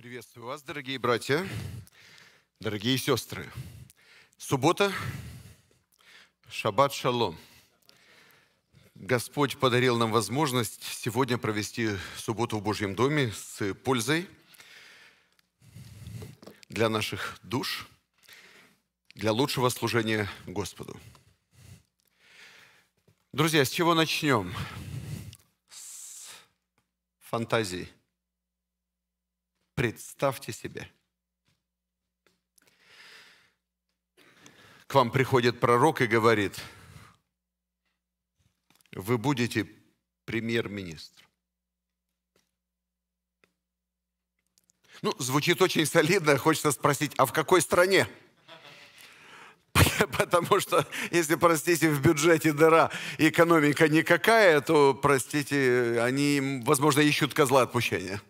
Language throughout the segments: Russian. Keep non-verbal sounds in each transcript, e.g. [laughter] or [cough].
Приветствую вас, дорогие братья, дорогие сестры. Суббота, шаббат шалом. Господь подарил нам возможность сегодня провести субботу в Божьем доме с пользой для наших душ, для лучшего служения Господу. Друзья, с чего начнем? С фантазии – Представьте себе. К вам приходит пророк и говорит, вы будете премьер-министр. Ну, звучит очень солидно, хочется спросить, а в какой стране? [laughs] Потому что, если, простите, в бюджете дыра, экономика никакая, то, простите, они, возможно, ищут козла отпущения.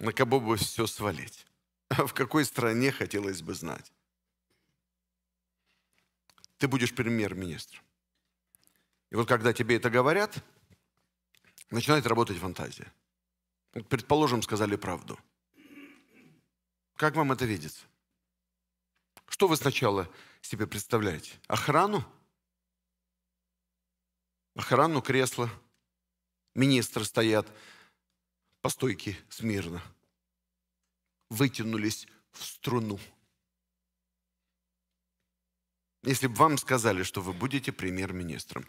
На кого бы все свалить? [laughs] В какой стране, хотелось бы знать. Ты будешь премьер-министром. И вот когда тебе это говорят, начинает работать фантазия. Предположим, сказали правду. Как вам это видится? Что вы сначала себе представляете? Охрану? Охрану кресла. Министры стоят по стойке смирно, вытянулись в струну. Если бы вам сказали, что вы будете премьер-министром,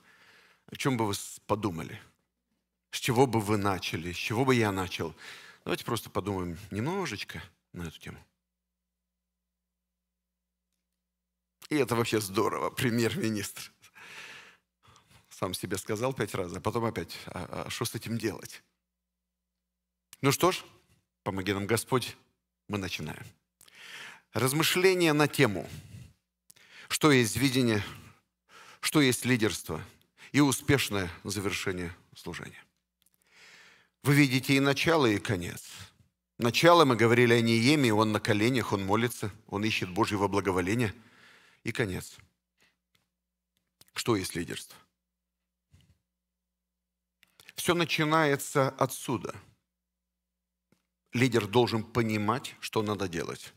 о чем бы вы подумали? С чего бы вы начали? С чего бы я начал? Давайте просто подумаем немножечко на эту тему. И это вообще здорово, премьер-министр. Сам себе сказал пять раз, а потом опять, а, а что с этим делать? Ну что ж, помоги нам Господь, мы начинаем. Размышление на тему, что есть видение, что есть лидерство и успешное завершение служения. Вы видите и начало, и конец. Начало мы говорили о Нееме, он на коленях, он молится, он ищет Божьего благоволения. И конец. Что есть лидерство? Все начинается отсюда – лидер должен понимать, что надо делать.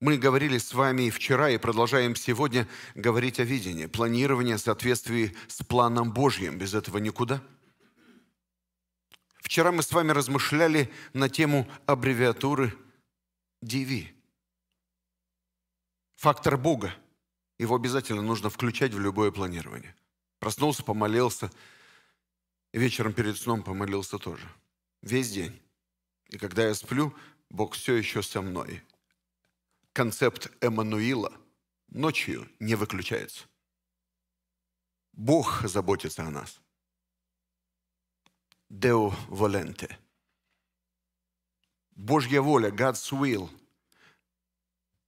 Мы говорили с вами вчера и продолжаем сегодня говорить о видении, планировании в соответствии с планом Божьим. Без этого никуда. Вчера мы с вами размышляли на тему аббревиатуры DV. Фактор Бога. Его обязательно нужно включать в любое планирование. Проснулся, помолился, вечером перед сном помолился тоже. Весь день. И когда я сплю, Бог все еще со мной. Концепт Эммануила ночью не выключается. Бог заботится о нас. Deo volente. Божья воля, God's will.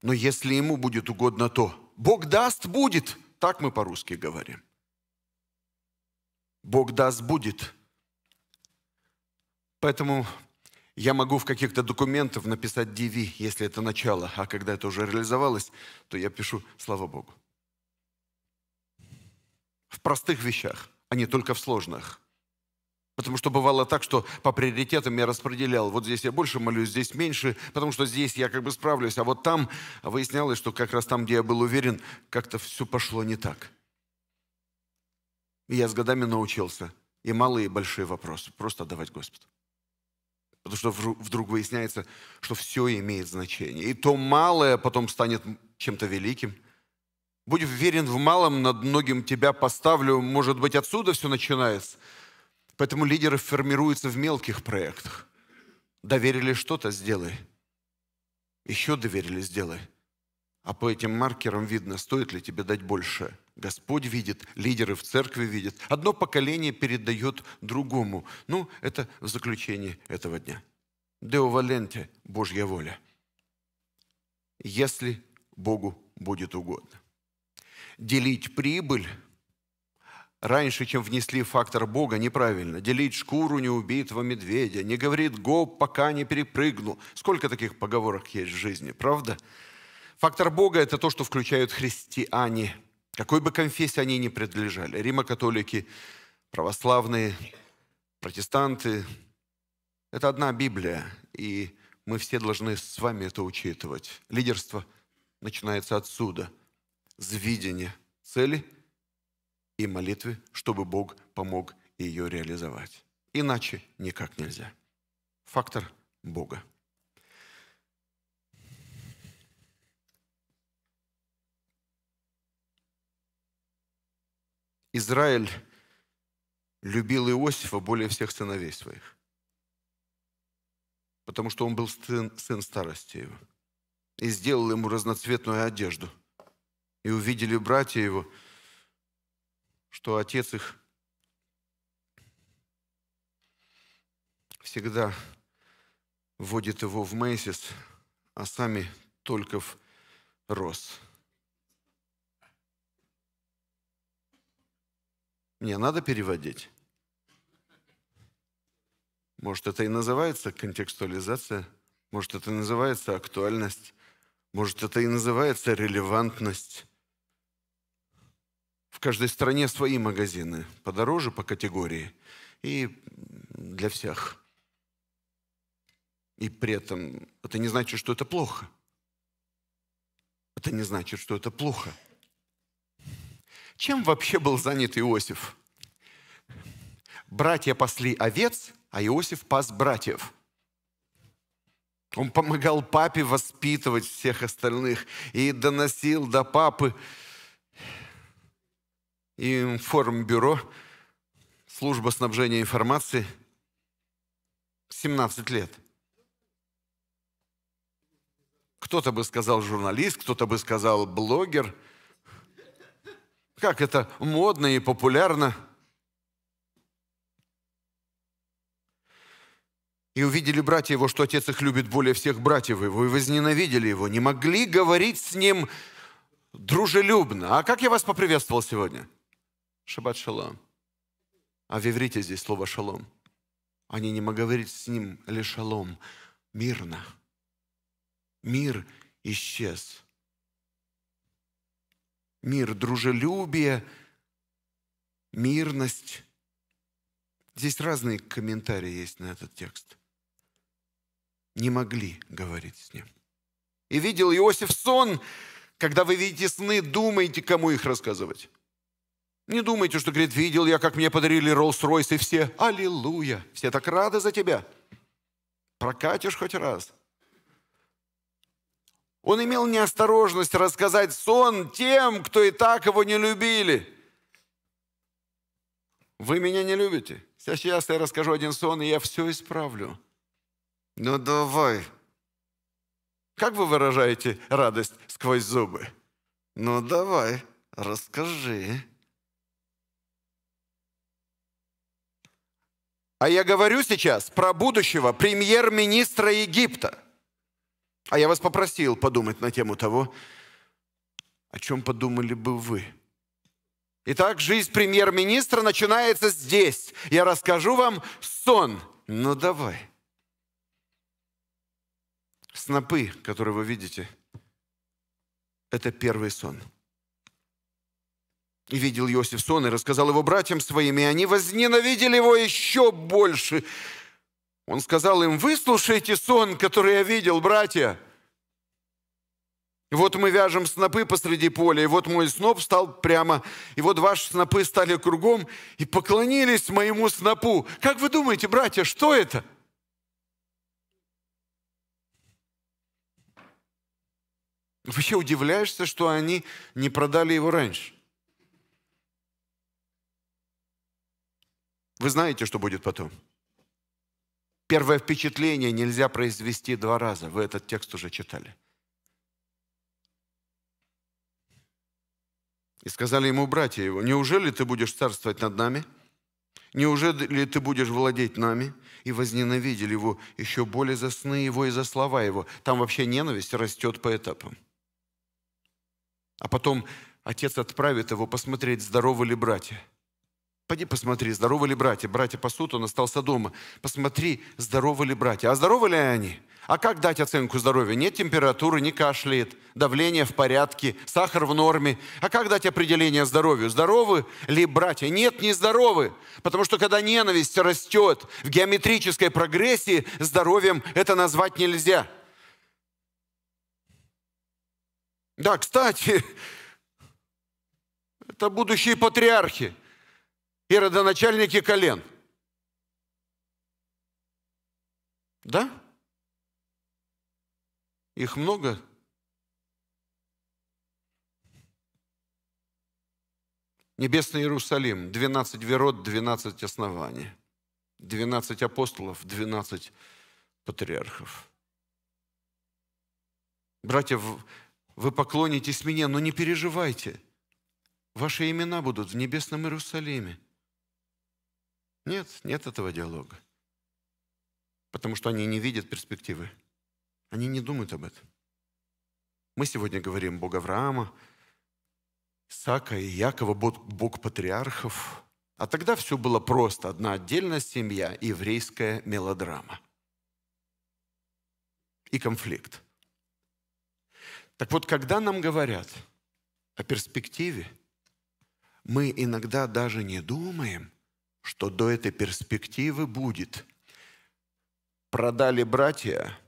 Но если ему будет угодно то, Бог даст будет. Так мы по-русски говорим. Бог даст будет. Поэтому я могу в каких-то документах написать DV, если это начало, а когда это уже реализовалось, то я пишу «Слава Богу». В простых вещах, а не только в сложных. Потому что бывало так, что по приоритетам я распределял. Вот здесь я больше молюсь, здесь меньше, потому что здесь я как бы справлюсь. А вот там выяснялось, что как раз там, где я был уверен, как-то все пошло не так. И я с годами научился. И малые, и большие вопросы. Просто отдавать Господу. Потому что вдруг выясняется, что все имеет значение. И то малое потом станет чем-то великим. Будь уверен в малом, над многим тебя поставлю. Может быть, отсюда все начинается. Поэтому лидеры формируются в мелких проектах. Доверили что-то, сделай. Еще доверили, сделай. А по этим маркерам видно, стоит ли тебе дать больше. Господь видит, лидеры в церкви видят. Одно поколение передает другому. Ну, это в заключении этого дня. Део валенте – Божья воля. Если Богу будет угодно. Делить прибыль раньше, чем внесли фактор Бога, неправильно. Делить шкуру неубитого медведя. Не говорит «гоп, пока не перепрыгнул». Сколько таких поговорок есть в жизни, правда? Правда? Фактор Бога – это то, что включают христиане, какой бы конфессии они ни принадлежали. Римо-католики, православные, протестанты – это одна Библия, и мы все должны с вами это учитывать. Лидерство начинается отсюда, с видения цели и молитвы, чтобы Бог помог ее реализовать. Иначе никак нельзя. Фактор Бога. Израиль любил Иосифа более всех сыновей своих, потому что он был сын, сын старости его, и сделал ему разноцветную одежду. И увидели братья его, что отец их всегда вводит его в Мейсис, а сами только в Рос. Мне надо переводить. Может, это и называется контекстуализация, может, это и называется актуальность, может, это и называется релевантность. В каждой стране свои магазины, подороже по категории и для всех. И при этом это не значит, что это плохо. Это не значит, что это плохо. Чем вообще был занят Иосиф? Братья пасли овец, а Иосиф пас братьев. Он помогал папе воспитывать всех остальных и доносил до папы и формбюро, служба снабжения информации, 17 лет. Кто-то бы сказал журналист, кто-то бы сказал блогер – как это модно и популярно. И увидели братья его, что отец их любит более всех братьев его, и возненавидели его, не могли говорить с ним дружелюбно. А как я вас поприветствовал сегодня? Шаббат шалом. А в иврите здесь слово шалом. Они не могли говорить с ним лишь шалом. Мирно. Мир исчез мир дружелюбие, мирность. Здесь разные комментарии есть на этот текст. Не могли говорить с ним. И видел Иосиф сон, когда вы видите сны, думайте, кому их рассказывать. Не думайте, что, говорит, видел я, как мне подарили Роллс-Ройс, и все, аллилуйя, все так рады за тебя. Прокатишь хоть раз – он имел неосторожность рассказать сон тем, кто и так его не любили. Вы меня не любите. Сейчас я расскажу один сон, и я все исправлю. Ну давай. Как вы выражаете радость сквозь зубы? Ну давай, расскажи. А я говорю сейчас про будущего премьер-министра Египта – а я вас попросил подумать на тему того, о чем подумали бы вы. Итак, жизнь премьер-министра начинается здесь. Я расскажу вам сон. Ну давай. Снопы, которые вы видите, это первый сон. И видел Иосиф сон и рассказал его братьям своим, и они возненавидели его еще больше. Он сказал им, выслушайте сон, который я видел, братья. И вот мы вяжем снопы посреди поля, и вот мой сноп стал прямо, и вот ваши снопы стали кругом и поклонились моему снопу. Как вы думаете, братья, что это? Вообще удивляешься, что они не продали его раньше. Вы знаете, что будет потом. Первое впечатление нельзя произвести два раза. Вы этот текст уже читали. И сказали ему братья его, неужели ты будешь царствовать над нами? Неужели ты будешь владеть нами? И возненавидели его еще более за сны его и за слова его. Там вообще ненависть растет по этапам. А потом отец отправит его посмотреть, здоровы ли братья. Пойди посмотри, здоровы ли братья. Братья пасут, он остался дома. Посмотри, здоровы ли братья. А здоровы ли они? А как дать оценку здоровья? Нет температуры, не кашляет, давление в порядке, сахар в норме. А как дать определение здоровью? Здоровы ли братья? Нет, не здоровы. Потому что когда ненависть растет в геометрической прогрессии, здоровьем это назвать нельзя. Да, кстати, [laughs] это будущие патриархи и родоначальники колен. Да? Их много? Небесный Иерусалим, 12 верот, 12 оснований, 12 апостолов, 12 патриархов. Братья, вы поклонитесь мне, но не переживайте. Ваши имена будут в небесном Иерусалиме – нет, нет этого диалога. Потому что они не видят перспективы. Они не думают об этом. Мы сегодня говорим Бог Авраама, Исаака и Якова, Бог патриархов. А тогда все было просто. Одна отдельная семья, еврейская мелодрама. И конфликт. Так вот, когда нам говорят о перспективе, мы иногда даже не думаем – что до этой перспективы будет. Продали братья,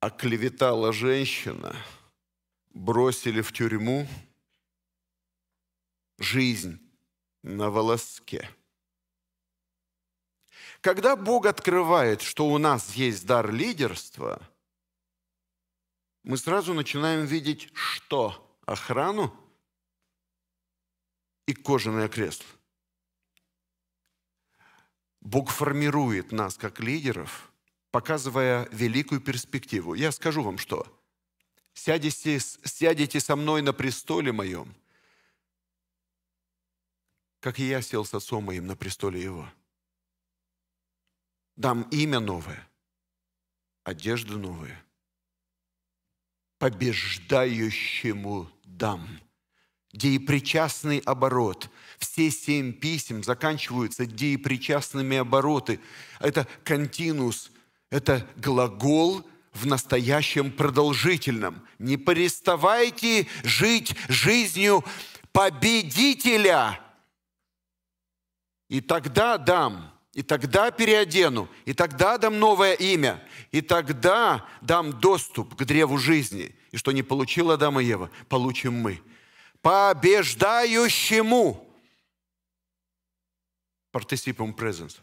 оклеветала женщина, бросили в тюрьму жизнь на волоске. Когда Бог открывает, что у нас есть дар лидерства, мы сразу начинаем видеть что? Охрану и кожаное кресло. Бог формирует нас как лидеров, показывая великую перспективу. Я скажу вам, что сядете, сядете со мной на престоле моем, как и я сел с отцом моим на престоле его. Дам имя новое, одежду новую, побеждающему дам. Деепричастный оборот – все семь писем заканчиваются деепричастными обороты. Это континус, это глагол в настоящем продолжительном. Не переставайте жить жизнью победителя. И тогда дам, и тогда переодену, и тогда дам новое имя, и тогда дам доступ к древу жизни. И что не получила Адам и Ева, получим мы. Побеждающему – Participum presence. present.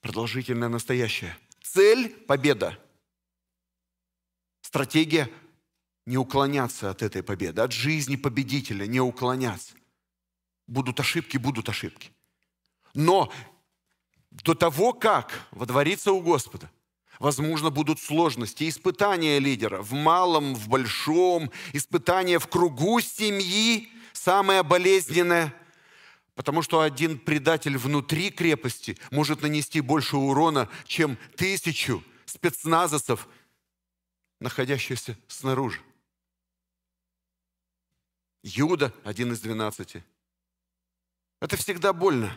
Продолжительное настоящее. Цель – победа. Стратегия – не уклоняться от этой победы, от жизни победителя не уклоняться. Будут ошибки, будут ошибки. Но до того, как водвориться у Господа, возможно, будут сложности, испытания лидера в малом, в большом, испытания в кругу семьи, самое болезненное, Потому что один предатель внутри крепости может нанести больше урона, чем тысячу спецназовцев, находящихся снаружи. Юда, один из двенадцати. Это всегда больно.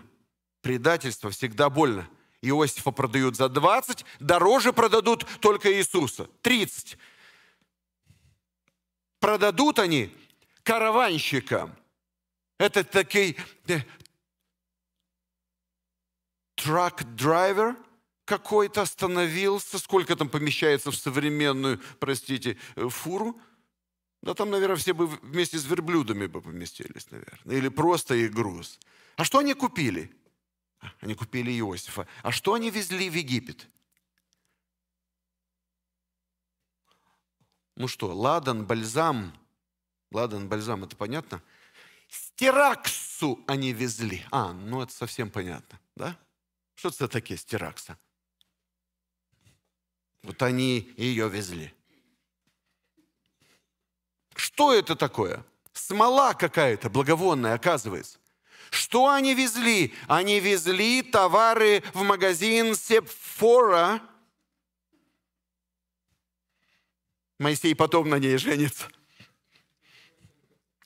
Предательство всегда больно. Иосифа продают за 20, дороже продадут только Иисуса. 30. Продадут они караванщикам – это такой трак-драйвер э, какой-то остановился, сколько там помещается в современную, простите, э, фуру. Да там, наверное, все бы вместе с верблюдами бы поместились, наверное. Или просто их груз. А что они купили? А, они купили Иосифа. А что они везли в Египет? Ну что, ладан, бальзам. Ладан, бальзам, это понятно? Понятно. Стираксу они везли. А, ну это совсем понятно, да? Что это такие стиракса? Вот они ее везли. Что это такое? Смола какая-то благовонная, оказывается. Что они везли? Они везли товары в магазин Сепфора. Моисей потом на ней женится.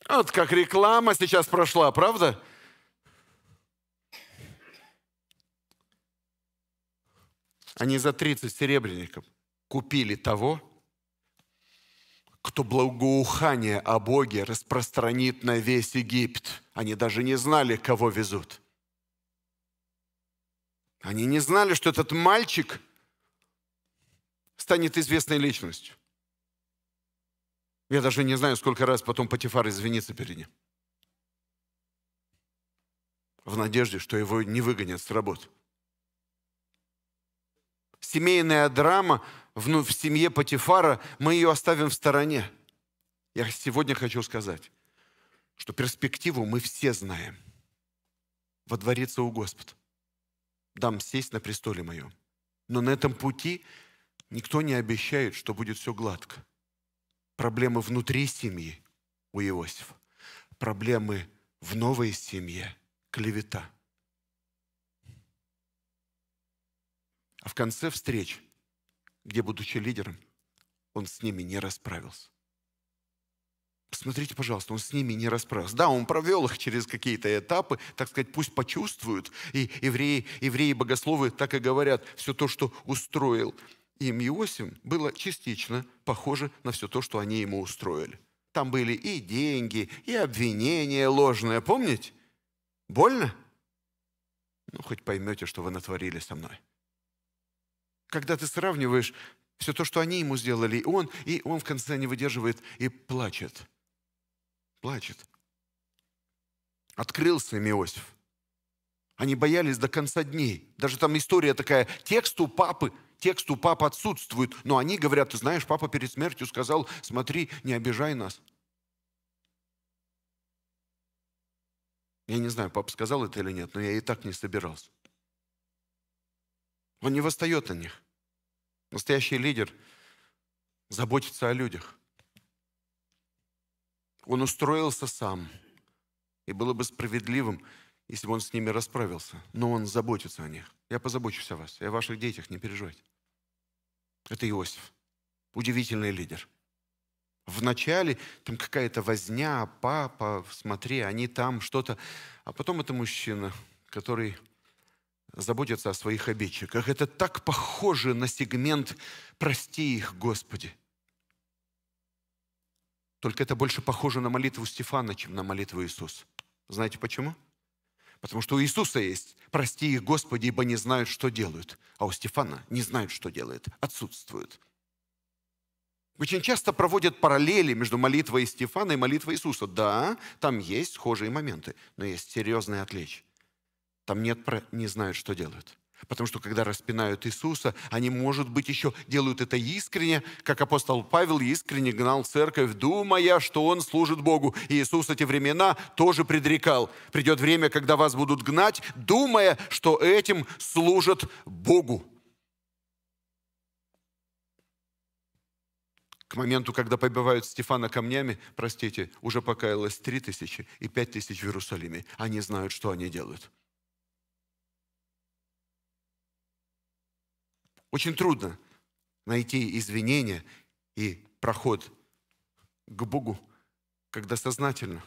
Вот как реклама сейчас прошла, правда? Они за 30 серебряников купили того, кто благоухание о Боге распространит на весь Египет. Они даже не знали, кого везут. Они не знали, что этот мальчик станет известной личностью. Я даже не знаю, сколько раз потом Патифар извинится перед ним. В надежде, что его не выгонят с работы. Семейная драма в ну, семье Патифара, мы ее оставим в стороне. Я сегодня хочу сказать, что перспективу мы все знаем. Во у Господа. Дам сесть на престоле моем. Но на этом пути никто не обещает, что будет все гладко проблемы внутри семьи у Иосифа, проблемы в новой семье, клевета. А в конце встреч, где, будучи лидером, он с ними не расправился. Посмотрите, пожалуйста, он с ними не расправился. Да, он провел их через какие-то этапы, так сказать, пусть почувствуют. И евреи, евреи богословы так и говорят, все то, что устроил им Иосим было частично похоже на все то, что они ему устроили. Там были и деньги, и обвинения ложные, помните? Больно? Ну, хоть поймете, что вы натворили со мной. Когда ты сравниваешь все то, что они ему сделали, и он, и он в конце не выдерживает и плачет. Плачет. Открылся им Иосиф. Они боялись до конца дней. Даже там история такая, текст у папы – тексту папа отсутствует, но они говорят, ты знаешь, папа перед смертью сказал, смотри, не обижай нас. Я не знаю, папа сказал это или нет, но я и так не собирался. Он не восстает на них. Настоящий лидер заботится о людях. Он устроился сам. И было бы справедливым, если бы он с ними расправился. Но он заботится о них. Я позабочусь о вас. Я о ваших детях, не переживайте. Это Иосиф. Удивительный лидер. Вначале там какая-то возня, папа, смотри, они там что-то. А потом это мужчина, который заботится о своих обидчиках. Это так похоже на сегмент «Прости их, Господи». Только это больше похоже на молитву Стефана, чем на молитву Иисуса. Знаете почему? Почему? Потому что у Иисуса есть «Прости их, Господи, ибо не знают, что делают». А у Стефана не знают, что делает, отсутствуют. Очень часто проводят параллели между молитвой Стефана и молитвой Иисуса. Да, там есть схожие моменты, но есть серьезные отличия. Там нет, про, не знают, что делают. Потому что когда распинают Иисуса, они, может быть, еще делают это искренне, как апостол Павел искренне гнал церковь, думая, что он служит Богу. И Иисус эти времена тоже предрекал. Придет время, когда вас будут гнать, думая, что этим служат Богу. К моменту, когда побивают Стефана камнями, простите, уже покаялось три тысячи и пять тысяч в Иерусалиме. Они знают, что они делают. Очень трудно найти извинения и проход к Богу, когда сознательно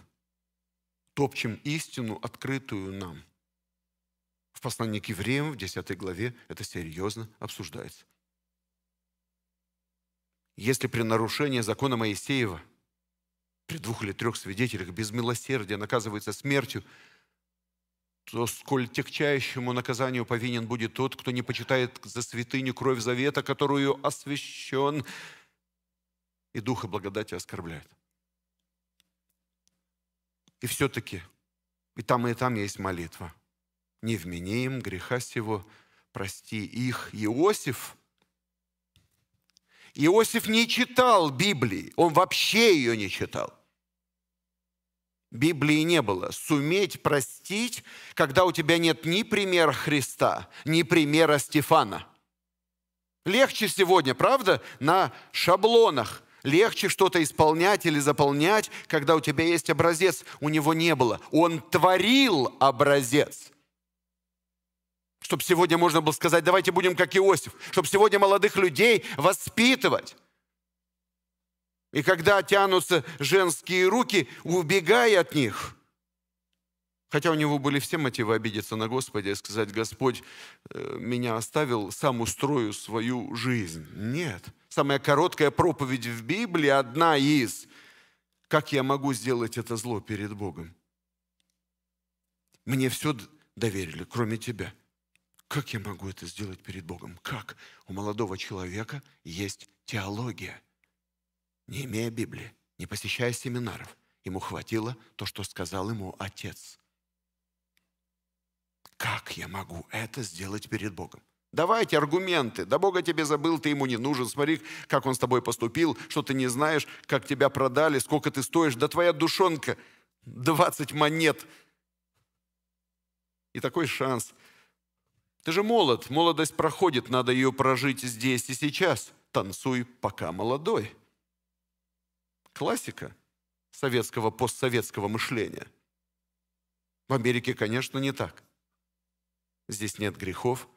топчем истину, открытую нам. В послании к евреям в 10 главе это серьезно обсуждается. Если при нарушении закона Моисеева при двух или трех свидетелях без милосердия наказывается смертью – что сколь тягчайшему наказанию повинен будет тот, кто не почитает за святыню кровь завета, которую освящен и духа благодати оскорбляет. И все-таки и там, и там есть молитва. Не вмени им греха сего, прости их. Иосиф, Иосиф не читал Библии, он вообще ее не читал. Библии не было. Суметь простить, когда у тебя нет ни примера Христа, ни примера Стефана. Легче сегодня, правда, на шаблонах. Легче что-то исполнять или заполнять, когда у тебя есть образец. У него не было. Он творил образец. Чтобы сегодня можно было сказать, давайте будем как Иосиф. Чтобы сегодня молодых людей воспитывать. И когда тянутся женские руки, убегай от них. Хотя у него были все мотивы обидеться на Господа и сказать, Господь э, меня оставил, сам устрою свою жизнь. Нет. Самая короткая проповедь в Библии, одна из. Как я могу сделать это зло перед Богом? Мне все доверили, кроме тебя. Как я могу это сделать перед Богом? Как? У молодого человека есть теология – не имея Библии, не посещая семинаров. Ему хватило то, что сказал ему отец. Как я могу это сделать перед Богом? Давайте аргументы. Да Бога тебе забыл, ты ему не нужен. Смотри, как он с тобой поступил, что ты не знаешь, как тебя продали, сколько ты стоишь. Да твоя душонка 20 монет. И такой шанс. Ты же молод, молодость проходит, надо ее прожить здесь и сейчас. Танцуй, пока молодой. Классика советского, постсоветского мышления. В Америке, конечно, не так. Здесь нет грехов,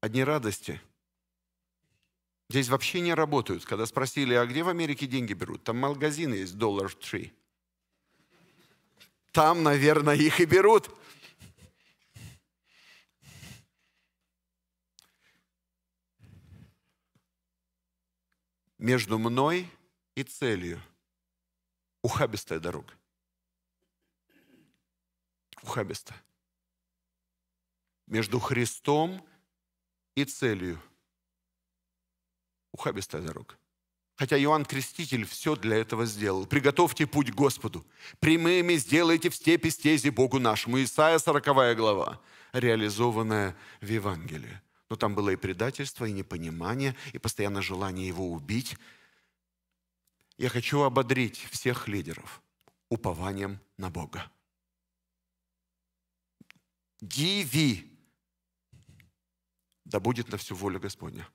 одни радости. Здесь вообще не работают. Когда спросили, а где в Америке деньги берут? Там магазины есть, Dollar Tree. Там, наверное, их и берут. между мной и целью. Ухабистая дорога. Ухабистая. Между Христом и целью. Ухабистая дорога. Хотя Иоанн Креститель все для этого сделал. «Приготовьте путь Господу, прямыми сделайте в степи стези Богу нашему». Исайя 40 глава, реализованная в Евангелии. Но там было и предательство, и непонимание, и постоянно желание его убить. Я хочу ободрить всех лидеров упованием на Бога. Диви, да будет на всю волю Господня.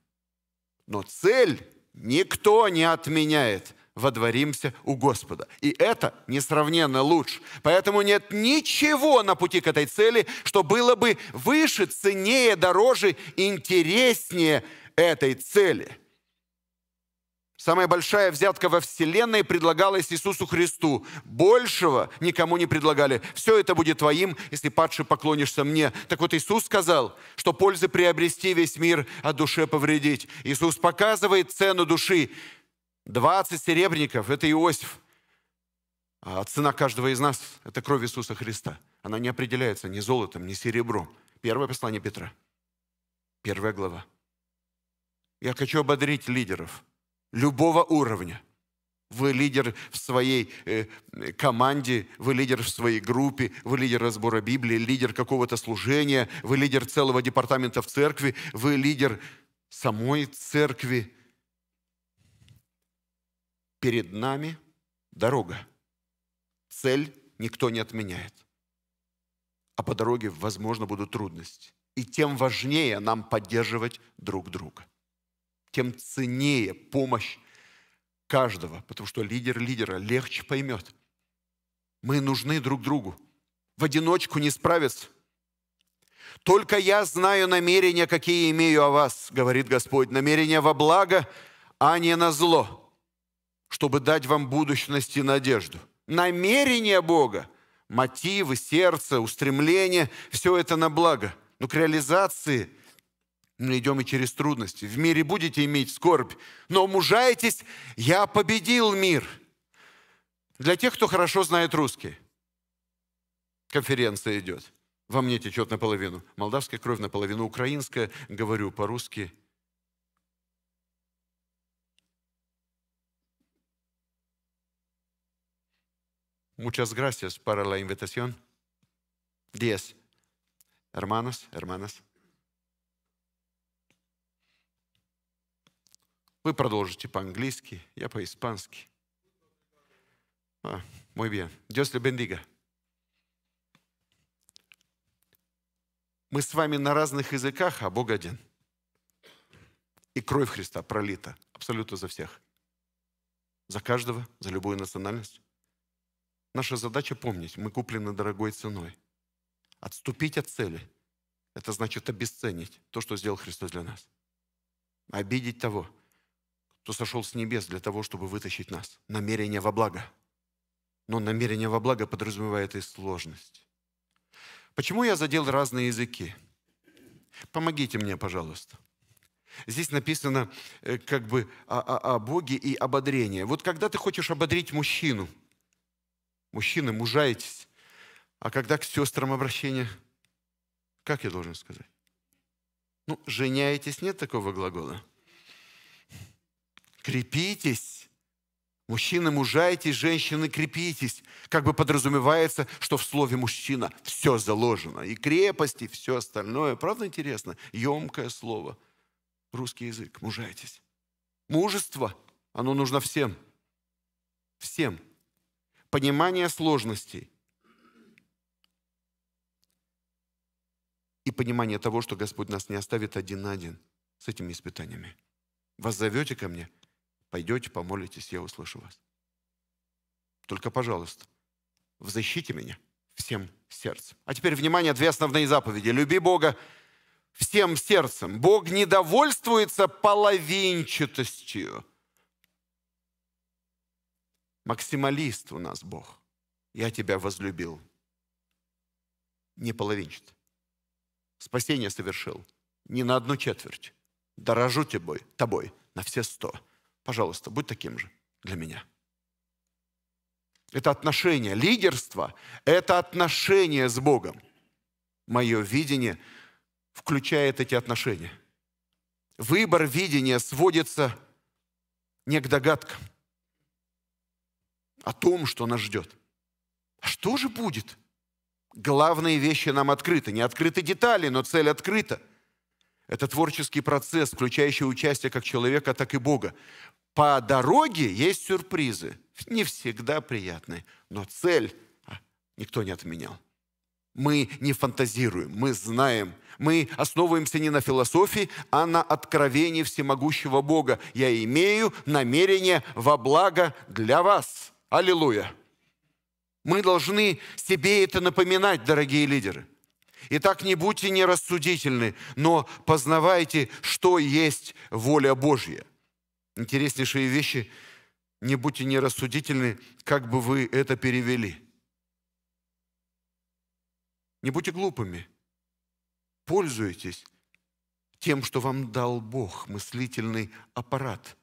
Но цель никто не отменяет водворимся у Господа. И это несравненно лучше. Поэтому нет ничего на пути к этой цели, что было бы выше, ценнее, дороже, интереснее этой цели. Самая большая взятка во Вселенной предлагалась Иисусу Христу. Большего никому не предлагали. Все это будет твоим, если падше поклонишься мне. Так вот Иисус сказал, что пользы приобрести весь мир, а душе повредить. Иисус показывает цену души. 20 серебряников – это Иосиф. А цена каждого из нас – это кровь Иисуса Христа. Она не определяется ни золотом, ни серебром. Первое послание Петра. Первая глава. Я хочу ободрить лидеров любого уровня. Вы лидер в своей э, команде, вы лидер в своей группе, вы лидер разбора Библии, лидер какого-то служения, вы лидер целого департамента в церкви, вы лидер самой церкви – перед нами дорога. Цель никто не отменяет. А по дороге, возможно, будут трудности. И тем важнее нам поддерживать друг друга. Тем ценнее помощь каждого, потому что лидер лидера легче поймет. Мы нужны друг другу. В одиночку не справиться. Только я знаю намерения, какие имею о вас, говорит Господь. Намерения во благо, а не на зло, чтобы дать вам будущность и надежду. Намерение Бога, мотивы, сердце, устремление – все это на благо. Но к реализации мы идем и через трудности. В мире будете иметь скорбь, но мужайтесь, я победил мир. Для тех, кто хорошо знает русский, конференция идет. Во мне течет наполовину. Молдавская кровь наполовину украинская. Говорю по-русски – Muchas gracias para la invitación. Diez. Hermanos, hermanas. Вы продолжите по-английски, я по-испански. А, muy bien. Dios le bendiga. Мы с вами на разных языках, а Бог один. И кровь Христа пролита абсолютно за всех. За каждого, за любую национальность. Наша задача помнить, мы куплены дорогой ценой. Отступить от цели – это значит обесценить то, что сделал Христос для нас. Обидеть того, кто сошел с небес для того, чтобы вытащить нас. Намерение во благо. Но намерение во благо подразумевает и сложность. Почему я задел разные языки? Помогите мне, пожалуйста. Здесь написано э, как бы о, о, о Боге и ободрении. Вот когда ты хочешь ободрить мужчину – Мужчины, мужайтесь. А когда к сестрам обращение, как я должен сказать? Ну, женяйтесь, нет такого глагола. Крепитесь. Мужчины, мужайтесь, женщины, крепитесь. Как бы подразумевается, что в слове «мужчина» все заложено. И крепость, и все остальное. Правда интересно? Емкое слово. Русский язык. Мужайтесь. Мужество, оно нужно всем. Всем понимание сложностей и понимание того, что Господь нас не оставит один на один с этими испытаниями. Вас зовете ко мне, пойдете, помолитесь, я услышу вас. Только, пожалуйста, в защите меня всем сердцем. А теперь, внимание, две основные заповеди. Люби Бога всем сердцем. Бог не довольствуется половинчатостью. Максималист у нас Бог. Я тебя возлюбил. Не половинчат. Спасение совершил. Не на одну четверть. Дорожу тобой, тобой на все сто. Пожалуйста, будь таким же для меня. Это отношение. Лидерство – это отношение с Богом. Мое видение включает эти отношения. Выбор видения сводится не к догадкам – о том, что нас ждет. А что же будет? Главные вещи нам открыты. Не открыты детали, но цель открыта. Это творческий процесс, включающий участие как человека, так и Бога. По дороге есть сюрпризы, не всегда приятные, но цель а, никто не отменял. Мы не фантазируем, мы знаем. Мы основываемся не на философии, а на откровении всемогущего Бога. Я имею намерение во благо для вас. Аллилуйя. Мы должны себе это напоминать, дорогие лидеры. Итак, не будьте нерассудительны, но познавайте, что есть воля Божья. Интереснейшие вещи. Не будьте нерассудительны, как бы вы это перевели. Не будьте глупыми. Пользуйтесь тем, что вам дал Бог, мыслительный аппарат –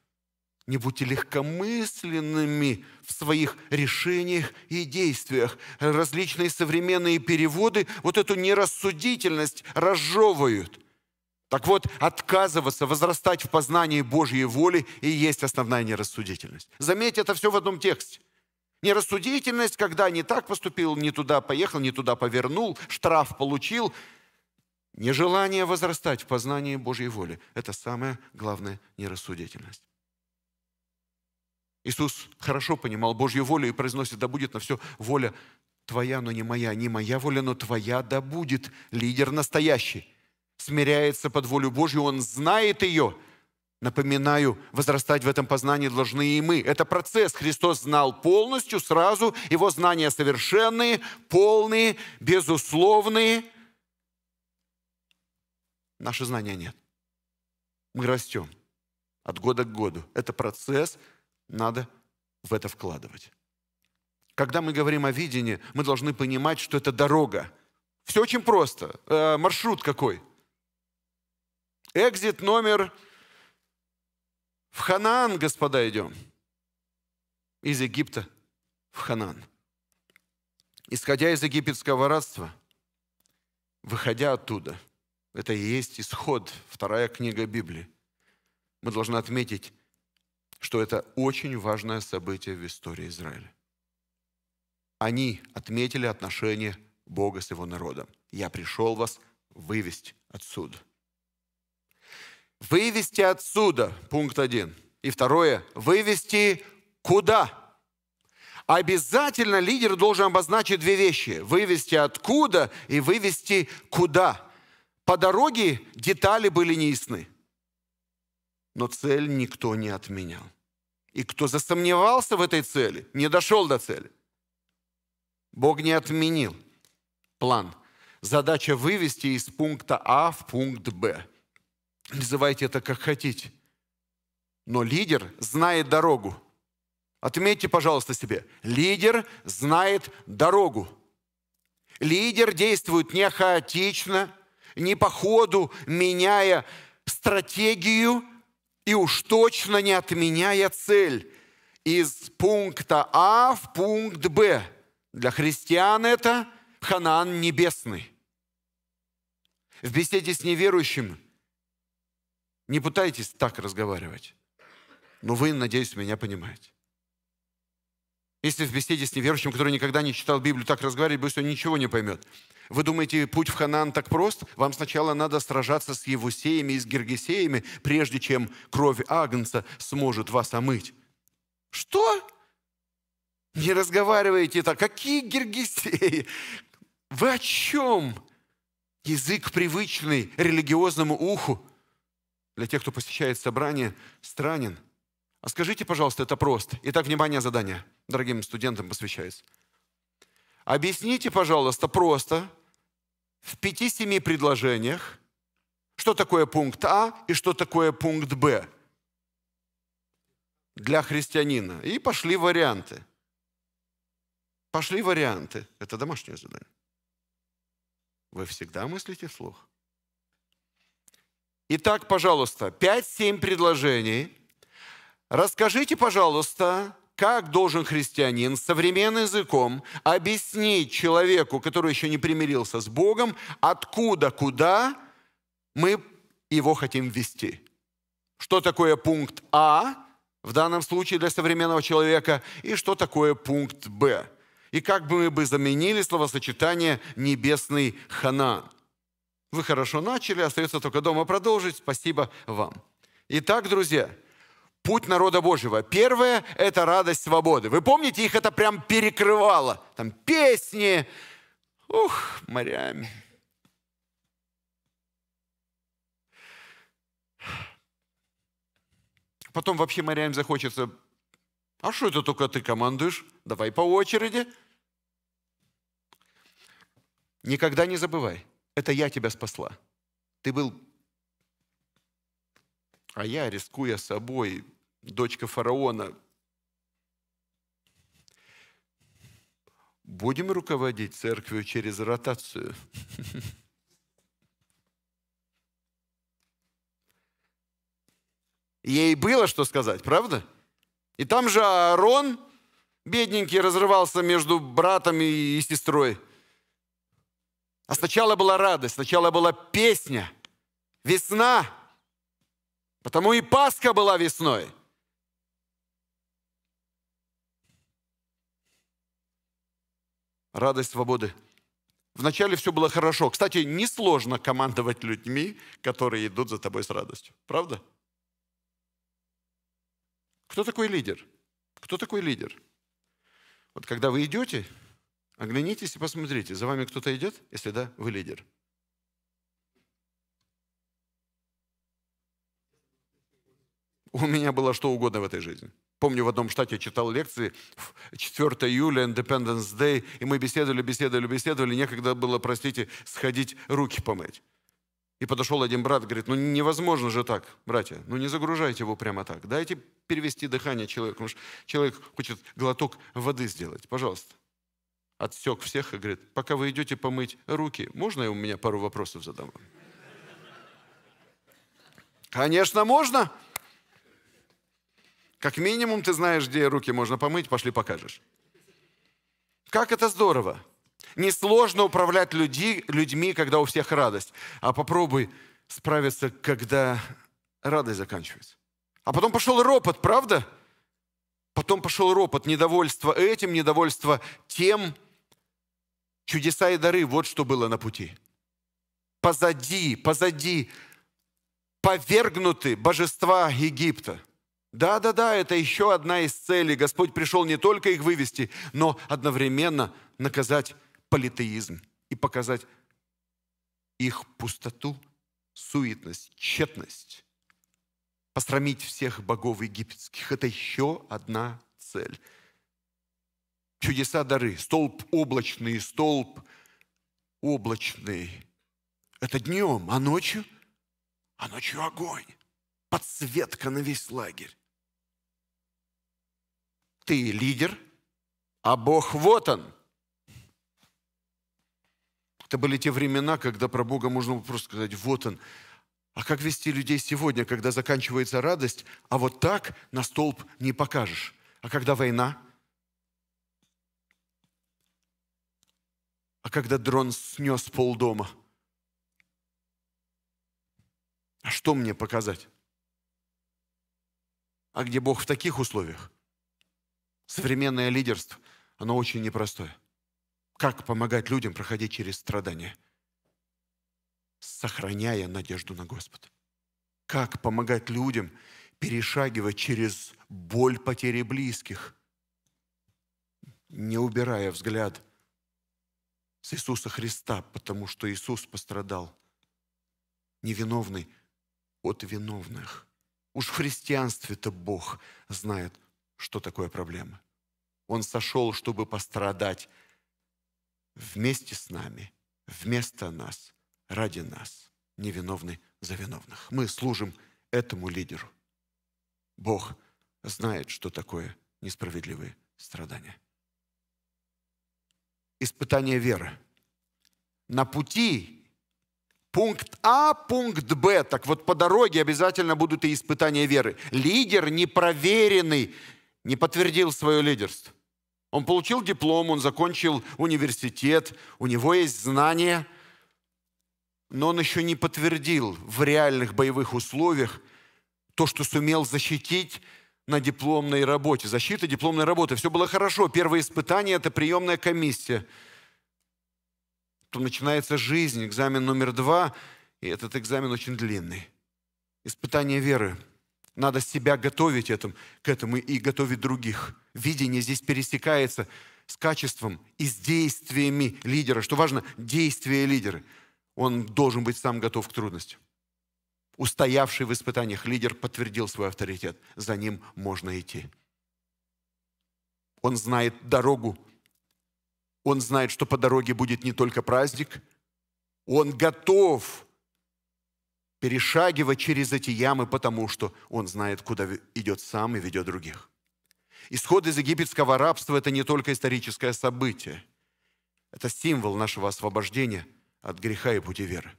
не будьте легкомысленными в своих решениях и действиях. Различные современные переводы вот эту нерассудительность разжевывают. Так вот, отказываться, возрастать в познании Божьей воли и есть основная нерассудительность. Заметьте, это все в одном тексте. Нерассудительность, когда не так поступил, не туда поехал, не туда повернул, штраф получил. Нежелание возрастать в познании Божьей воли – это самая главная нерассудительность. Иисус хорошо понимал Божью волю и произносит, да будет на все воля твоя, но не моя, не моя воля, но твоя, да будет. Лидер настоящий смиряется под волю Божью, он знает ее. Напоминаю, возрастать в этом познании должны и мы. Это процесс. Христос знал полностью, сразу. Его знания совершенные, полные, безусловные. Наши знания нет. Мы растем от года к году. Это процесс – надо в это вкладывать. Когда мы говорим о видении, мы должны понимать, что это дорога. Все очень просто. Э, маршрут какой? Экзит номер в Ханаан, господа, идем. Из Египта в Ханаан. Исходя из египетского рабства, выходя оттуда, это и есть исход, вторая книга Библии. Мы должны отметить что это очень важное событие в истории Израиля. Они отметили отношение Бога с его народом. «Я пришел вас вывести отсюда». Вывести отсюда, пункт один. И второе, вывести куда? Обязательно лидер должен обозначить две вещи. Вывести откуда и вывести куда. По дороге детали были неясны но цель никто не отменял. И кто засомневался в этой цели, не дошел до цели. Бог не отменил план. Задача вывести из пункта А в пункт Б. Называйте это как хотите. Но лидер знает дорогу. Отметьте, пожалуйста, себе. Лидер знает дорогу. Лидер действует не хаотично, не по ходу, меняя стратегию и уж точно не отменяя цель из пункта А в пункт Б. Для христиан это Ханан небесный. В беседе с неверующим не пытайтесь так разговаривать. Но вы, надеюсь, меня понимаете. Если в беседе с неверующим, который никогда не читал Библию, так разговаривать, пусть он ничего не поймет. Вы думаете, путь в Ханан так прост? Вам сначала надо сражаться с Евусеями и с Гергесеями, прежде чем кровь Агнца сможет вас омыть. Что? Не разговаривайте так. Какие Гергесеи? Вы о чем? Язык привычный религиозному уху. Для тех, кто посещает собрание, странен. А скажите, пожалуйста, это просто. Итак, внимание, задание дорогим студентам посвящается. Объясните, пожалуйста, просто в пяти-семи предложениях, что такое пункт А и что такое пункт Б для христианина. И пошли варианты. Пошли варианты. Это домашнее задание. Вы всегда мыслите вслух. Итак, пожалуйста, 5-7 предложений. Расскажите, пожалуйста, как должен христианин современным языком объяснить человеку, который еще не примирился с Богом, откуда, куда мы его хотим ввести. Что такое пункт А в данном случае для современного человека и что такое пункт Б. И как бы мы бы заменили словосочетание «небесный хана». Вы хорошо начали, остается только дома продолжить. Спасибо вам. Итак, друзья, путь народа Божьего. Первое – это радость свободы. Вы помните, их это прям перекрывало. Там песни, ух, морями. Потом вообще морям захочется, а что это только ты командуешь? Давай по очереди. Никогда не забывай, это я тебя спасла. Ты был а я, рискуя собой, дочка фараона, будем руководить церковью через ротацию. Ей было что сказать, правда? И там же Аарон, бедненький, разрывался между братом и сестрой. А сначала была радость, сначала была песня, весна – Потому и Пасха была весной. Радость свободы. Вначале все было хорошо. Кстати, несложно командовать людьми, которые идут за тобой с радостью. Правда? Кто такой лидер? Кто такой лидер? Вот когда вы идете, оглянитесь и посмотрите, за вами кто-то идет? Если да, вы лидер. У меня было что угодно в этой жизни. Помню, в одном штате я читал лекции 4 июля, Independence Day, и мы беседовали, беседовали, беседовали. Некогда было, простите, сходить руки помыть. И подошел один брат, говорит, ну невозможно же так, братья, ну не загружайте его прямо так. Дайте перевести дыхание человеку, потому что человек хочет глоток воды сделать, пожалуйста. Отсек всех и говорит, пока вы идете помыть руки, можно я у меня пару вопросов задам? Конечно, можно. Как минимум ты знаешь, где руки можно помыть, пошли покажешь. Как это здорово. Несложно управлять люди, людьми, когда у всех радость. А попробуй справиться, когда радость заканчивается. А потом пошел ропот, правда? Потом пошел ропот, недовольство этим, недовольство тем. Чудеса и дары, вот что было на пути. Позади, позади повергнуты божества Египта – да-да-да, это еще одна из целей. Господь пришел не только их вывести, но одновременно наказать политеизм и показать их пустоту, суетность, тщетность. Посрамить всех богов египетских. Это еще одна цель. Чудеса дары. Столб облачный, столб облачный. Это днем, а ночью? А ночью огонь. Подсветка на весь лагерь ты лидер, а Бог вот он. Это были те времена, когда про Бога можно просто сказать, вот он. А как вести людей сегодня, когда заканчивается радость, а вот так на столб не покажешь? А когда война? А когда дрон снес пол дома? А что мне показать? А где Бог в таких условиях? современное лидерство, оно очень непростое. Как помогать людям проходить через страдания? Сохраняя надежду на Господа. Как помогать людям перешагивать через боль потери близких, не убирая взгляд с Иисуса Христа, потому что Иисус пострадал, невиновный от виновных. Уж в христианстве-то Бог знает, что такое проблема. Он сошел, чтобы пострадать вместе с нами, вместо нас, ради нас, невиновны за виновных. Мы служим этому лидеру. Бог знает, что такое несправедливые страдания. Испытание веры. На пути пункт А, пункт Б. Так вот, по дороге обязательно будут и испытания веры. Лидер непроверенный, не подтвердил свое лидерство. Он получил диплом, он закончил университет, у него есть знания, но он еще не подтвердил в реальных боевых условиях то, что сумел защитить на дипломной работе. Защита дипломной работы. Все было хорошо. Первое испытание – это приемная комиссия. Тут начинается жизнь, экзамен номер два, и этот экзамен очень длинный. Испытание веры – надо себя готовить этому, к этому и готовить других. Видение здесь пересекается с качеством и с действиями лидера. Что важно, действия лидера. Он должен быть сам готов к трудностям. Устоявший в испытаниях лидер подтвердил свой авторитет. За ним можно идти. Он знает дорогу. Он знает, что по дороге будет не только праздник. Он готов перешагивать через эти ямы, потому что он знает, куда идет сам и ведет других. Исход из египетского рабства – это не только историческое событие. Это символ нашего освобождения от греха и пути веры.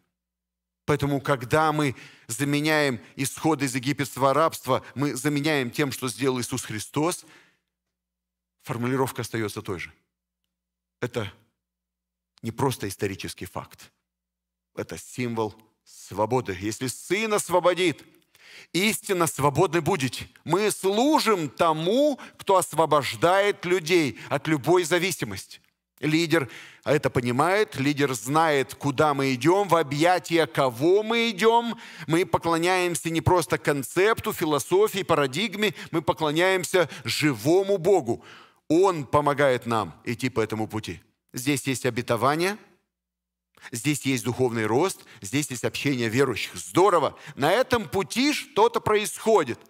Поэтому, когда мы заменяем исход из египетского рабства, мы заменяем тем, что сделал Иисус Христос, формулировка остается той же. Это не просто исторический факт. Это символ свободы. Если Сын освободит, истинно свободны будете. Мы служим тому, кто освобождает людей от любой зависимости. Лидер это понимает, лидер знает, куда мы идем, в объятия кого мы идем. Мы поклоняемся не просто концепту, философии, парадигме, мы поклоняемся живому Богу. Он помогает нам идти по этому пути. Здесь есть обетование – Здесь есть духовный рост, здесь есть общение верующих. Здорово. На этом пути что-то происходит.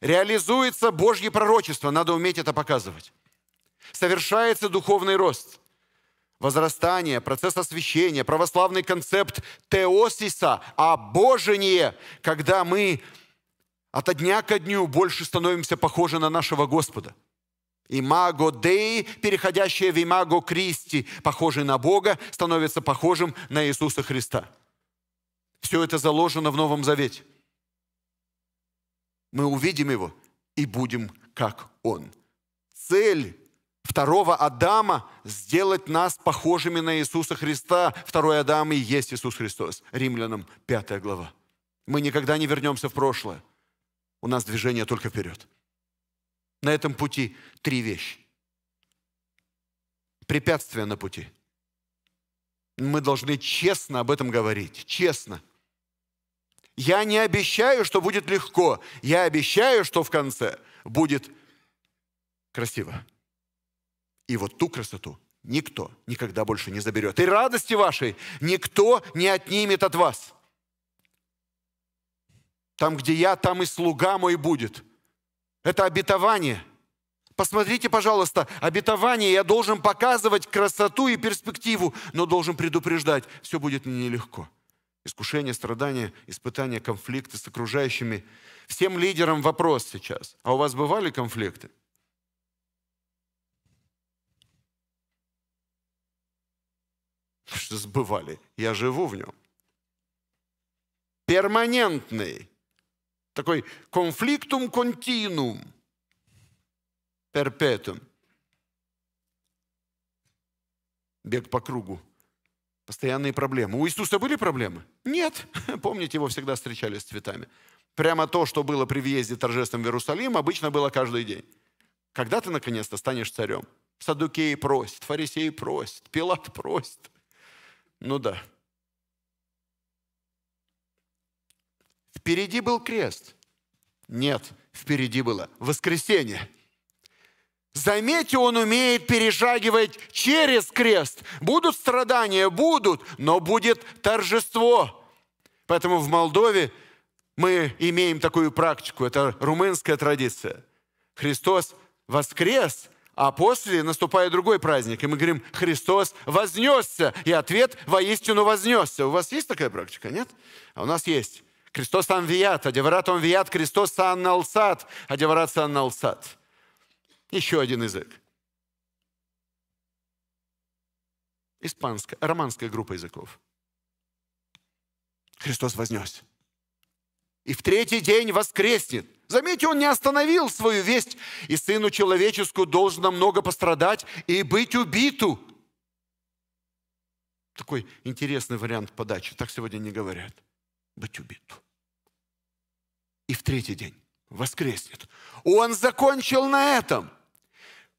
Реализуется Божье пророчество, надо уметь это показывать. Совершается духовный рост, возрастание, процесс освящения, православный концепт теосиса, обожение, когда мы от дня ко дню больше становимся похожи на нашего Господа – Имаго Дей, переходящее в имаго Кристи, похожий на Бога, становится похожим на Иисуса Христа. Все это заложено в Новом Завете. Мы увидим Его и будем как Он. Цель второго Адама – сделать нас похожими на Иисуса Христа. Второй Адам и есть Иисус Христос. Римлянам 5 глава. Мы никогда не вернемся в прошлое. У нас движение только вперед. На этом пути три вещи. Препятствия на пути. Мы должны честно об этом говорить, честно. Я не обещаю, что будет легко. Я обещаю, что в конце будет красиво. И вот ту красоту никто никогда больше не заберет. И радости вашей никто не отнимет от вас. Там, где я, там и слуга мой будет – это обетование. Посмотрите, пожалуйста, обетование. Я должен показывать красоту и перспективу, но должен предупреждать, все будет мне нелегко. Искушение, страдания, испытания, конфликты с окружающими. Всем лидерам вопрос сейчас. А у вас бывали конфликты? Что сбывали? Я живу в нем. Перманентный такой конфликтум континуум, перпетум. Бег по кругу. Постоянные проблемы. У Иисуса были проблемы? Нет. [laughs] Помните, его всегда встречали с цветами. Прямо то, что было при въезде торжеством в Иерусалим, обычно было каждый день. Когда ты наконец-то станешь царем? Садукеи просят, фарисеи просят, Пилат просит. Ну да, Впереди был крест. Нет, впереди было воскресение. Заметьте, он умеет перешагивать через крест. Будут страдания, будут, но будет торжество. Поэтому в Молдове мы имеем такую практику. Это румынская традиция. Христос воскрес, а после наступает другой праздник. И мы говорим, Христос вознесся. И ответ воистину вознесся. У вас есть такая практика, нет? А у нас есть. Христос анвият, адеврат анвият, Христос анналсат, адеврат анналсат. Еще один язык. Испанская, романская группа языков. Христос вознес. И в третий день воскреснет. Заметьте, он не остановил свою весть. И сыну человеческую должно много пострадать и быть убиту. Такой интересный вариант подачи. Так сегодня не говорят. Быть убиту и в третий день воскреснет. Он закончил на этом.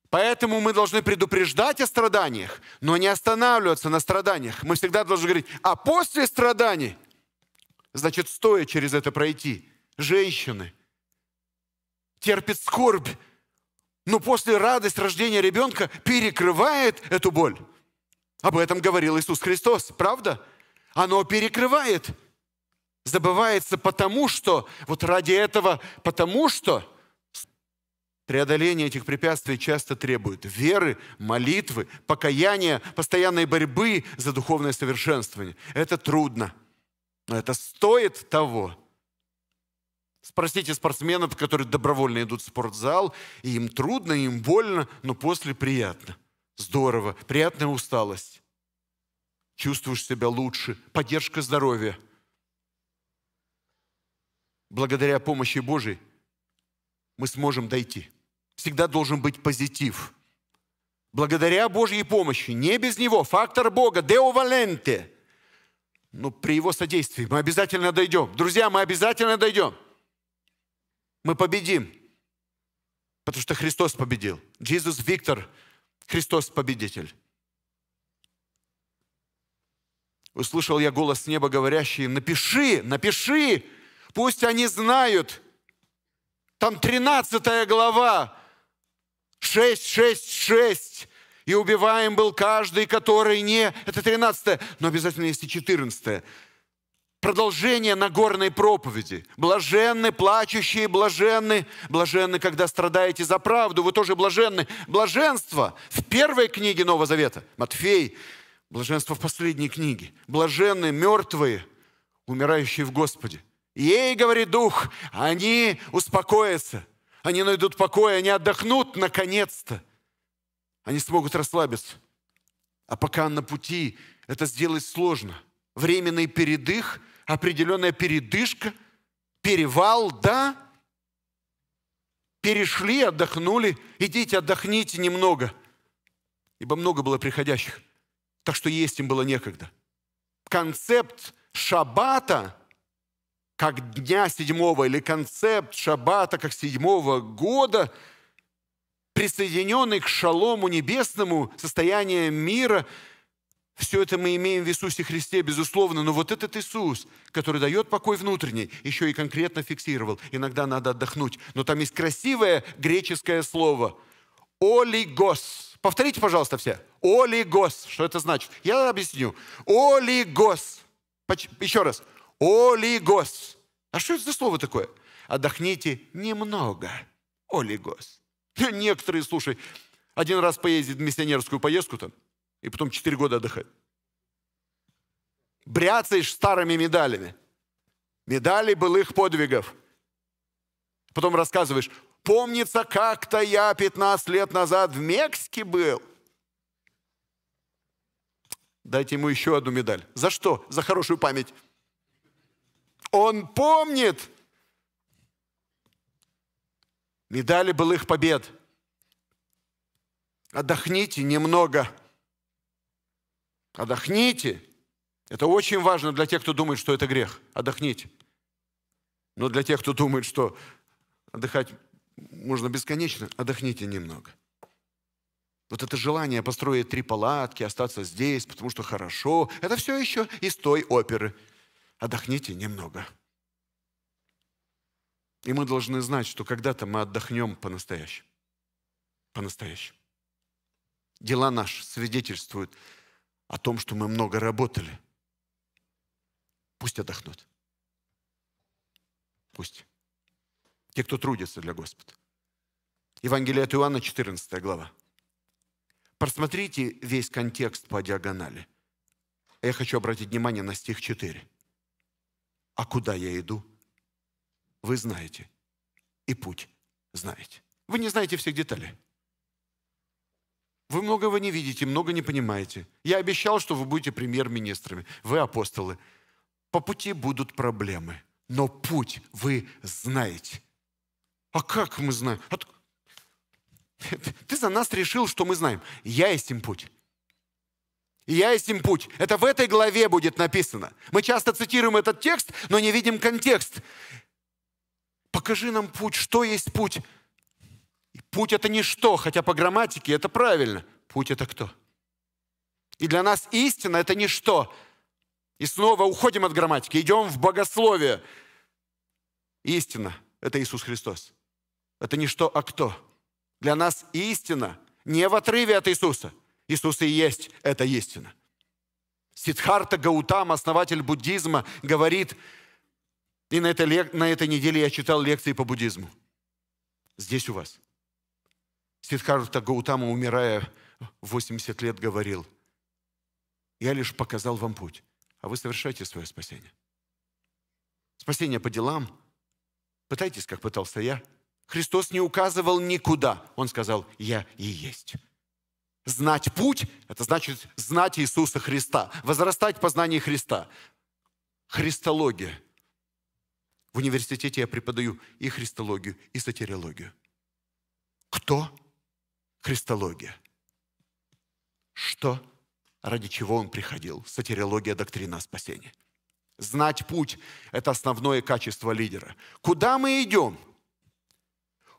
Поэтому мы должны предупреждать о страданиях, но не останавливаться на страданиях. Мы всегда должны говорить, а после страданий, значит, стоя через это пройти, женщины терпят скорбь, но после радость рождения ребенка перекрывает эту боль. Об этом говорил Иисус Христос, правда? Оно перекрывает – забывается потому, что, вот ради этого, потому что преодоление этих препятствий часто требует веры, молитвы, покаяния, постоянной борьбы за духовное совершенствование. Это трудно, но это стоит того. Спросите спортсменов, которые добровольно идут в спортзал, и им трудно, им больно, но после приятно. Здорово, приятная усталость. Чувствуешь себя лучше, поддержка здоровья – благодаря помощи Божией мы сможем дойти. Всегда должен быть позитив. Благодаря Божьей помощи, не без Него, фактор Бога, Део Валенте. Но ну, при Его содействии мы обязательно дойдем. Друзья, мы обязательно дойдем. Мы победим. Потому что Христос победил. Иисус Виктор, Христос победитель. Услышал я голос неба, говорящий, напиши, напиши Пусть они знают, там 13 глава, 666, и убиваем был каждый, который не... Это 13 но обязательно есть и 14 Продолжение Нагорной проповеди. Блаженны, плачущие, блаженны. Блаженны, когда страдаете за правду, вы тоже блаженны. Блаженство в первой книге Нового Завета, Матфей. Блаженство в последней книге. Блаженны мертвые, умирающие в Господе. Ей, говорит Дух, они успокоятся, они найдут покой, они отдохнут наконец-то. Они смогут расслабиться. А пока на пути это сделать сложно. Временный передых, определенная передышка, перевал, да, перешли, отдохнули, идите, отдохните немного, ибо много было приходящих, так что есть им было некогда. Концепт шаббата – как дня седьмого или концепт шаббата как седьмого года, присоединенный к шалому небесному, состояние мира, все это мы имеем в Иисусе Христе, безусловно, но вот этот Иисус, который дает покой внутренний, еще и конкретно фиксировал. Иногда надо отдохнуть. Но там есть красивое греческое слово «олигос». Повторите, пожалуйста, все. «Олигос». Что это значит? Я объясню. «Олигос». Еще раз. «Олигос». Олигос. А что это за слово такое? Отдохните немного. Олигос. [laughs] Некоторые, слушай, один раз поездит в миссионерскую поездку там, и потом 4 года отдыхает. Бряцаешь старыми медалями. Медали былых подвигов. Потом рассказываешь, помнится, как-то я 15 лет назад в Мексике был. Дайте ему еще одну медаль. За что? За хорошую память. Он помнит медали былых побед. Отдохните немного. Отдохните. Это очень важно для тех, кто думает, что это грех. Отдохните. Но для тех, кто думает, что отдыхать можно бесконечно, отдохните немного. Вот это желание построить три палатки, остаться здесь, потому что хорошо, это все еще из той оперы – Отдохните немного. И мы должны знать, что когда-то мы отдохнем по-настоящему. По-настоящему. Дела наши свидетельствуют о том, что мы много работали. Пусть отдохнут. Пусть. Те, кто трудится для Господа. Евангелие от Иоанна, 14 глава. Просмотрите весь контекст по диагонали. Я хочу обратить внимание на стих 4. А куда я иду, вы знаете. И путь знаете. Вы не знаете всех деталей. Вы многого не видите, много не понимаете. Я обещал, что вы будете премьер-министрами. Вы апостолы. По пути будут проблемы. Но путь вы знаете. А как мы знаем? От... А [laughs] ты за нас решил, что мы знаем. Я есть им путь я есть им путь. Это в этой главе будет написано. Мы часто цитируем этот текст, но не видим контекст. Покажи нам путь, что есть путь. путь это ничто, хотя по грамматике это правильно. Путь это кто? И для нас истина это ничто. И снова уходим от грамматики, идем в богословие. Истина – это Иисус Христос. Это ничто, а кто. Для нас истина не в отрыве от Иисуса – Иисус и есть эта истина. Сидхарта Гаутам, основатель буддизма, говорит, и на этой, на этой неделе я читал лекции по буддизму. Здесь у вас. Сидхарта Гаутама, умирая 80 лет, говорил, я лишь показал вам путь, а вы совершаете свое спасение. Спасение по делам. Пытайтесь, как пытался я. Христос не указывал никуда. Он сказал, я и есть. Знать путь – это значит знать Иисуса Христа, возрастать в познании Христа. Христология. В университете я преподаю и христологию, и сатириологию. Кто? Христология. Что? Ради чего он приходил? Сатириология доктрина спасения. Знать путь – это основное качество лидера. Куда мы идем?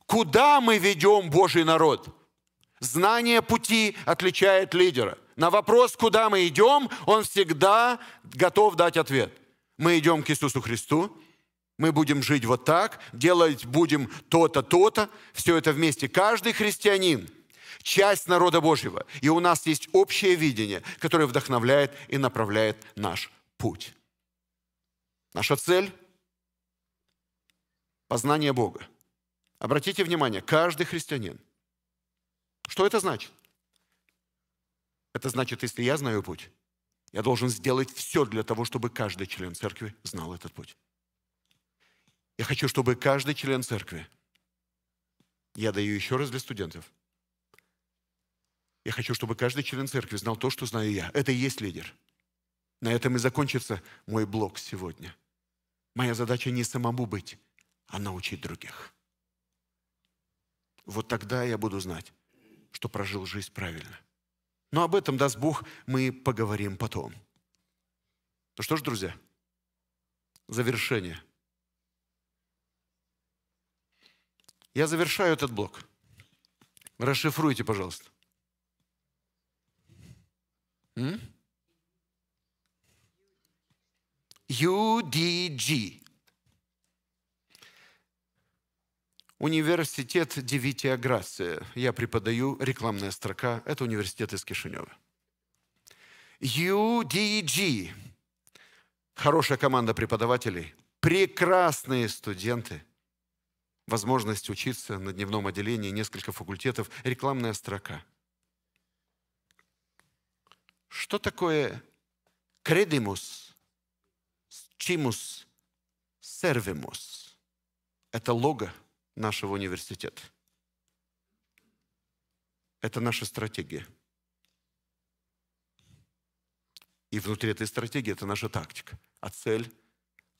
Куда мы ведем Божий народ? Знание пути отличает лидера. На вопрос, куда мы идем, он всегда готов дать ответ. Мы идем к Иисусу Христу, мы будем жить вот так, делать будем то-то, то-то, все это вместе. Каждый христианин – часть народа Божьего, и у нас есть общее видение, которое вдохновляет и направляет наш путь. Наша цель – познание Бога. Обратите внимание, каждый христианин что это значит? Это значит, если я знаю путь, я должен сделать все для того, чтобы каждый член церкви знал этот путь. Я хочу, чтобы каждый член церкви, я даю еще раз для студентов, я хочу, чтобы каждый член церкви знал то, что знаю я. Это и есть лидер. На этом и закончится мой блог сегодня. Моя задача не самому быть, а научить других. Вот тогда я буду знать, что прожил жизнь правильно. Но об этом, даст Бог, мы поговорим потом. Ну что ж, друзья, завершение. Я завершаю этот блок. Расшифруйте, пожалуйста. М? UDG. Университет Девития Грации. Я преподаю рекламная строка. Это университет из Кишинева. UDG. Хорошая команда преподавателей. Прекрасные студенты. Возможность учиться на дневном отделении, несколько факультетов. Рекламная строка. Что такое кредимус, чимус, сервимус? Это лого – нашего университета. Это наша стратегия. И внутри этой стратегии это наша тактика. А цель,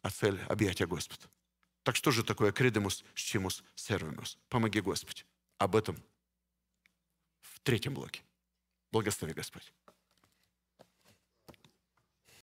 а цель – объятия Господа. Так что же такое кредемус, чимус, сервимус? Помоги Господь. Об этом в третьем блоке. Благослови Господь.